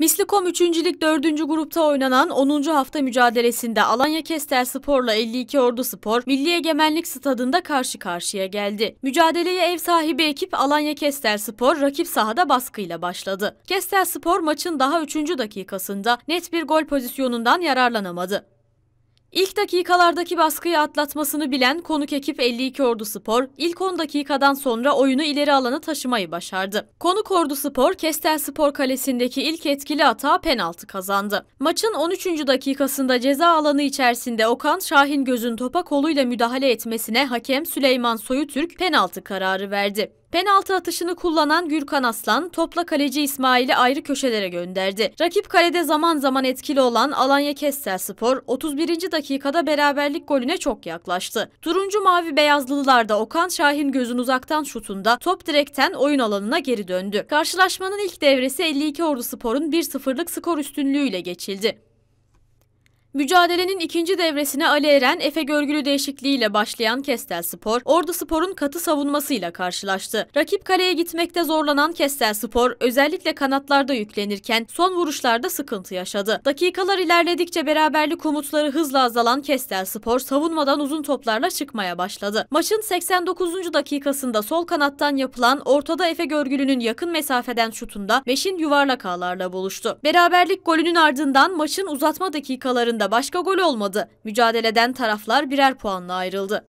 Mislikom 3. Lig 4. grupta oynanan 10. hafta mücadelesinde Alanya Kestel Spor'la 52 Ordu Spor, Milli Egemenlik Stadında karşı karşıya geldi. Mücadeleye ev sahibi ekip Alanya Kestel Spor rakip sahada baskıyla başladı. Kestel Spor maçın daha 3. dakikasında net bir gol pozisyonundan yararlanamadı. İlk dakikalardaki baskıyı atlatmasını bilen konuk ekip 52 Ordu Spor, ilk 10 dakikadan sonra oyunu ileri alanı taşımayı başardı. Konuk Ordu Spor, Kestel Spor Kalesi'ndeki ilk etkili hata penaltı kazandı. Maçın 13. dakikasında ceza alanı içerisinde Okan Şahin Göz'ün topa koluyla müdahale etmesine hakem Süleyman Soyutürk penaltı kararı verdi. Penaltı atışını kullanan Gürkan Aslan topla kaleci İsmail'i ayrı köşelere gönderdi. Rakip kalede zaman zaman etkili olan Alanya Kestel Spor 31. dakikada beraberlik golüne çok yaklaştı. Turuncu Mavi Beyazlılar da Okan Şahin gözün uzaktan şutunda top direkten oyun alanına geri döndü. Karşılaşmanın ilk devresi 52 Ordu Spor'un 1-0'lık skor üstünlüğüyle geçildi. Mücadelenin ikinci devresine Ali Eren, Efe Görgülü değişikliğiyle başlayan Kestel Spor, Ordu Spor'un katı savunmasıyla karşılaştı. Rakip kaleye gitmekte zorlanan Kestel Spor, özellikle kanatlarda yüklenirken son vuruşlarda sıkıntı yaşadı. Dakikalar ilerledikçe beraberlik umutları hızla azalan Kestel Spor, savunmadan uzun toplarla çıkmaya başladı. Maçın 89. dakikasında sol kanattan yapılan ortada Efe Görgülü'nün yakın mesafeden şutunda Meş'in yuvarlak ağlarla buluştu. Beraberlik golünün ardından maçın uzatma dakikalarında başka gol olmadı. Mücadeleden taraflar birer puanla ayrıldı.